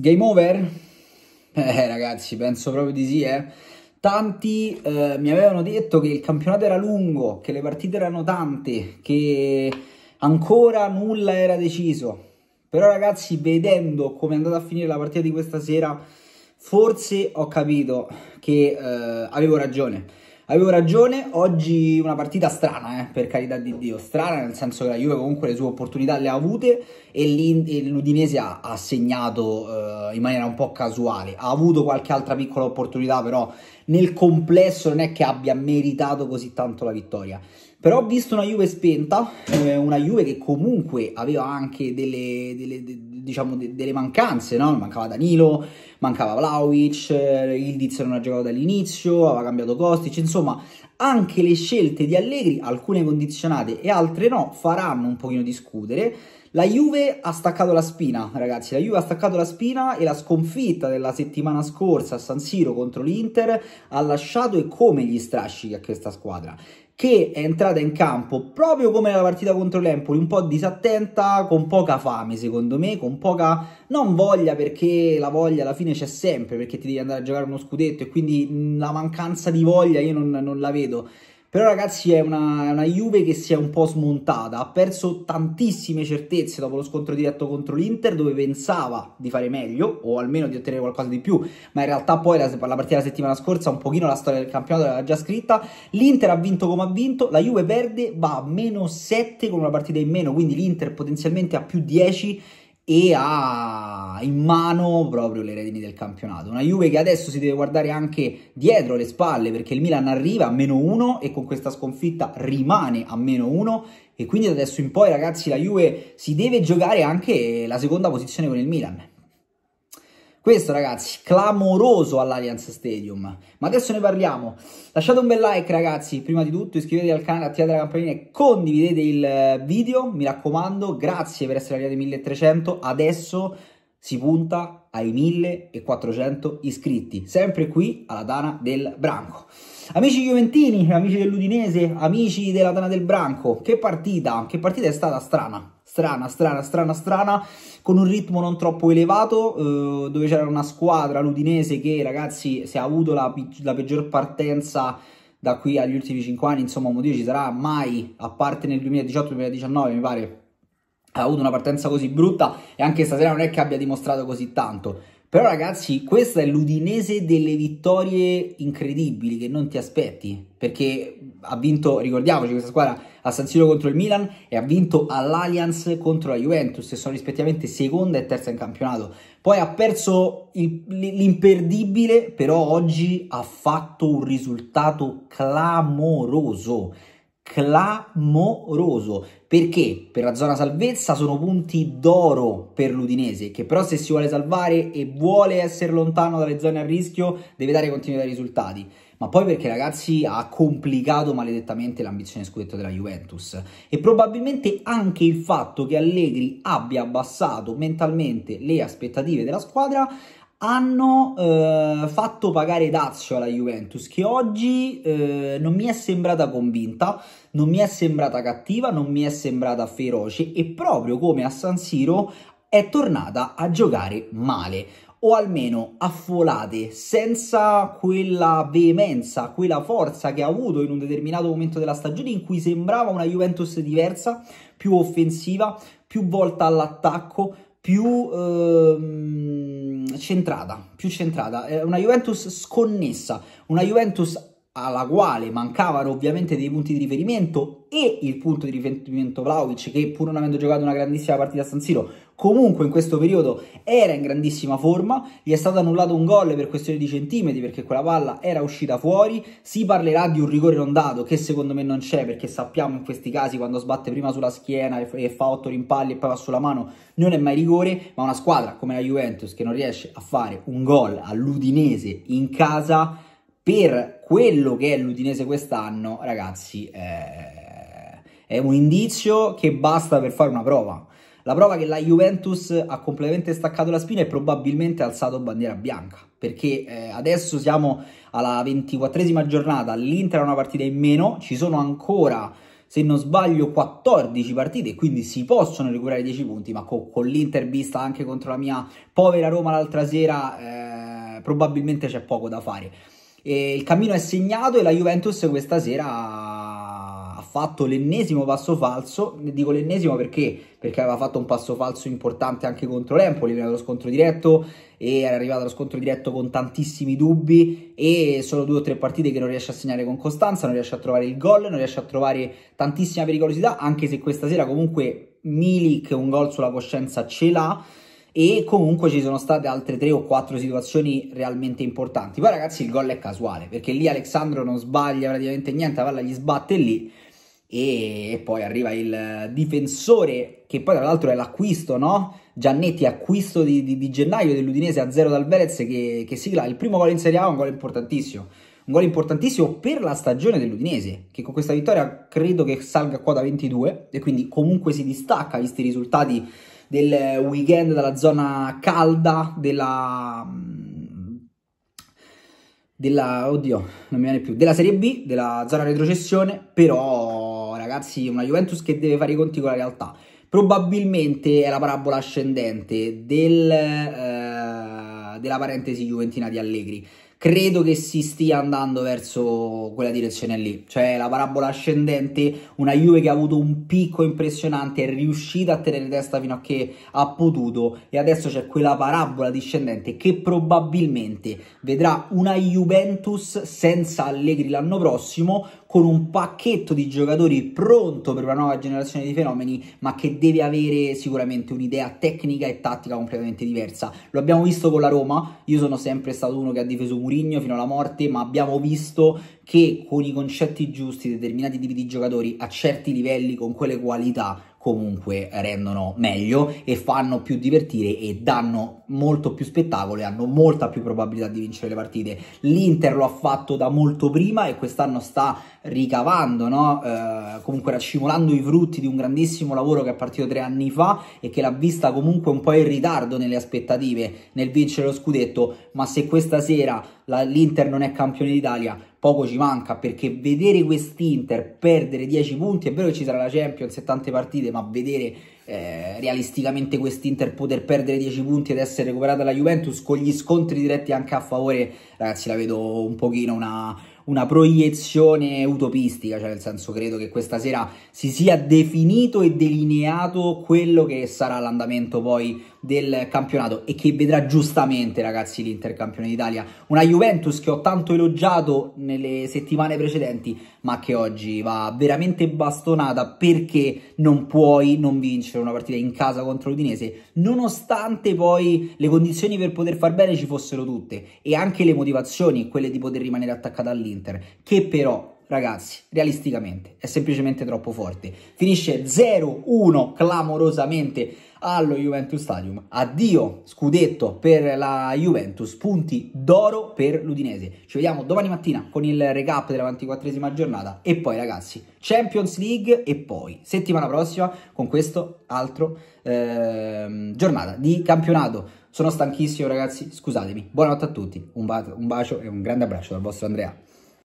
Game over? Eh ragazzi, penso proprio di sì, eh. Tanti eh, mi avevano detto che il campionato era lungo, che le partite erano tante, che ancora nulla era deciso. Però ragazzi, vedendo come è andata a finire la partita di questa sera, forse ho capito che eh, avevo ragione Avevo ragione, oggi una partita strana, eh, per carità di Dio, strana nel senso che la Juve comunque le sue opportunità le ha avute e l'Udinese ha, ha, segnato eh, in maniera un po' casuale, ha avuto qualche altra piccola opportunità però nel complesso non è che abbia meritato così tanto la vittoria. Però ho visto una Juve spenta, eh, una Juve che comunque aveva anche delle, delle, de, diciamo de, delle mancanze, no? mancava Danilo, mancava Vlaovic, eh, il Diz non ha giocato dall'inizio, aveva cambiato Kostic, insomma anche le scelte di Allegri, alcune condizionate e altre no, faranno un pochino discutere. La Juve ha staccato la spina, ragazzi, la Juve ha staccato la spina e la sconfitta della settimana scorsa a San Siro contro l'Inter ha lasciato e come gli strascichi a questa squadra che è entrata in campo proprio come la partita contro l'Empoli, un po' disattenta, con poca fame secondo me, con poca non voglia perché la voglia alla fine c'è sempre perché ti devi andare a giocare uno scudetto e quindi la mancanza di voglia io non, non la vedo. Però ragazzi è una, una, Juve che si è un po' smontata, ha perso tantissime certezze dopo lo scontro diretto contro l'Inter dove pensava di fare meglio o almeno di ottenere qualcosa di più, ma in realtà poi la, la partita della settimana scorsa un pochino la storia del campionato l'aveva già scritta, l'Inter ha vinto come ha vinto, la Juve perde, va a meno 7 con una partita in meno, quindi l'Inter potenzialmente a più 10 e ha in mano proprio le redini del campionato. Una Juve che adesso si deve guardare anche dietro le spalle perché il Milan arriva a meno uno e con questa sconfitta rimane a meno uno e quindi da adesso in poi ragazzi la Juve si deve giocare anche la seconda posizione con il Milan. Questo ragazzi, clamoroso all'Allianz Stadium. Ma adesso ne parliamo. Lasciate un bel like ragazzi, prima di tutto iscrivetevi al canale, attivate la campanella e condividete il eh, video, mi raccomando. Grazie per essere arrivati ai 1300. Adesso si punta ai 1400 iscritti, sempre qui alla Dana del Branco. Amici Juventini, amici dell'Udinese, amici della Dana del Branco, che partita, che partita è stata strana. Strana, strana, strana, strana, con un ritmo non troppo elevato, eh, dove c'era una squadra, l'Udinese, che ragazzi, si è avuto la, la peggior partenza da qui agli ultimi 5 anni, insomma, un motivo ci sarà mai, a parte nel 2018-2019, mi pare, ha avuto una partenza così brutta e anche stasera non è che abbia dimostrato così tanto. Però ragazzi, questa è l'Udinese delle vittorie incredibili che non ti aspetti, perché ha vinto, ricordiamoci, questa squadra a San Siro contro il Milan e ha vinto all'Allianz contro la Juventus, che sono rispettivamente seconda e terza in campionato. Poi ha perso l'imperdibile, però oggi ha fatto un risultato clamoroso clamoroso perché per la zona salvezza sono punti d'oro per l'Udinese che però se si vuole salvare e vuole essere lontano dalle zone a rischio deve dare continuità ai risultati ma poi perché ragazzi ha complicato maledettamente l'ambizione scudetto della Juventus e probabilmente anche il fatto che Allegri abbia abbassato mentalmente le aspettative della squadra hanno eh, fatto pagare dazio alla Juventus che oggi eh, non mi è sembrata convinta, non mi è sembrata cattiva, non mi è sembrata feroce e proprio come a San Siro è tornata a giocare male o almeno affolate, senza quella veemenza, quella forza che ha avuto in un determinato momento della stagione in cui sembrava una Juventus diversa, più offensiva, più volta all'attacco, più... Ehm centrata, più centrata, una Juventus sconnessa, una Juventus alla quale mancavano ovviamente dei punti di riferimento e il punto di riferimento Vlaovic che pur non avendo giocato una grandissima partita a San Siro comunque in questo periodo era in grandissima forma gli è stato annullato un gol per questione di centimetri perché quella palla era uscita fuori si parlerà di un rigore non dato che secondo me non c'è perché sappiamo in questi casi quando sbatte prima sulla schiena e fa otto rimpalli e poi va sulla mano non è mai rigore ma una squadra come la Juventus che non riesce a fare un gol all'Udinese in casa per quello che è l'Udinese quest'anno, ragazzi, eh, è un indizio che basta per fare una prova. La prova che la Juventus ha completamente staccato la spina e probabilmente ha alzato bandiera bianca, perché eh, adesso siamo alla ventiquattresima giornata, l'Inter ha una partita in meno, ci sono ancora, se non sbaglio, 14 partite, quindi si possono recuperare 10 punti, ma co con l'Inter vista anche contro la mia povera Roma l'altra sera, eh, probabilmente c'è poco da fare. E il cammino è segnato e la Juventus questa sera ha fatto l'ennesimo passo falso, dico l'ennesimo perché, perché aveva fatto un passo falso importante anche contro l'Empoli prima dello scontro diretto e era arrivato allo scontro diretto con tantissimi dubbi e solo due o tre partite che non riesce a segnare con costanza, non riesce a trovare il gol, non riesce a trovare tantissima pericolosità anche se questa sera comunque Milik un gol sulla coscienza ce l'ha e comunque ci sono state altre tre o quattro situazioni realmente importanti. Poi ragazzi il gol è casuale perché lì Alessandro non sbaglia praticamente niente, la palla gli sbatte lì e poi arriva il difensore che poi tra l'altro è l'acquisto, no? Giannetti acquisto di, di, di gennaio dell'Udinese a zero dal Velez che, che sigla il primo gol in Serie A, un gol importantissimo. Un gol importantissimo per la stagione dell'Udinese, che con questa vittoria credo che salga qua da 22 e quindi comunque si distacca, visti i risultati del weekend, dalla zona calda, della... della oddio, non mi viene più, della Serie B, della zona retrocessione, però ragazzi una Juventus che deve fare i conti con la realtà. Probabilmente è la parabola ascendente del, eh, della parentesi juventina di Allegri credo che si stia andando verso quella direzione lì, cioè la parabola ascendente, una Juve che ha avuto un picco impressionante, è riuscita a tenere testa fino a che ha potuto e adesso c'è quella parabola discendente che probabilmente vedrà una Juventus senza Allegri l'anno prossimo con un pacchetto di giocatori pronto per una nuova generazione di fenomeni, ma che deve avere sicuramente un'idea tecnica e tattica completamente diversa. Lo abbiamo visto con la Roma, io sono sempre stato uno che ha difeso Murigno fino alla morte, ma abbiamo visto che con i concetti giusti determinati tipi di giocatori a certi livelli, con quelle qualità, comunque rendono meglio e fanno più divertire e danno molto più spettacolo e hanno molta più probabilità di vincere le partite. L'Inter lo ha fatto da molto prima e quest'anno sta ricavando, no? eh, comunque raccimolando i frutti di un grandissimo lavoro che è partito tre anni fa e che l'ha vista comunque un po' in ritardo nelle aspettative nel vincere lo scudetto, ma se questa sera l'Inter non è campione d'Italia, poco ci manca perché vedere quest'Inter perdere 10 punti, è vero che ci sarà la Champions e tante partite, ma vedere eh, realisticamente quest'Inter poter perdere 10 punti ed essere recuperata la Juventus con gli scontri diretti anche a favore, ragazzi la vedo un pochino una, una proiezione utopistica, cioè nel senso credo che questa sera si sia definito e delineato quello che sarà l'andamento poi del campionato e che vedrà giustamente, ragazzi, l'Inter campione d'Italia. Una Juventus che ho tanto elogiato nelle settimane precedenti, ma che oggi va veramente bastonata perché non puoi non vincere una partita in casa contro l'Udinese, nonostante poi le condizioni per poter far bene ci fossero tutte e anche le motivazioni, quelle di poter rimanere attaccata all'Inter, che però ragazzi, realisticamente è semplicemente troppo forte. Finisce 0-1 clamorosamente allo Juventus Stadium. Addio scudetto per la Juventus, punti d'oro per l'Udinese. Ci vediamo domani mattina con il recap della 24esima giornata e poi ragazzi, Champions League e poi settimana prossima con questo altro eh, giornata di campionato. Sono stanchissimo ragazzi, scusatemi. Buonanotte a tutti, un, ba un bacio e un grande abbraccio dal vostro Andrea.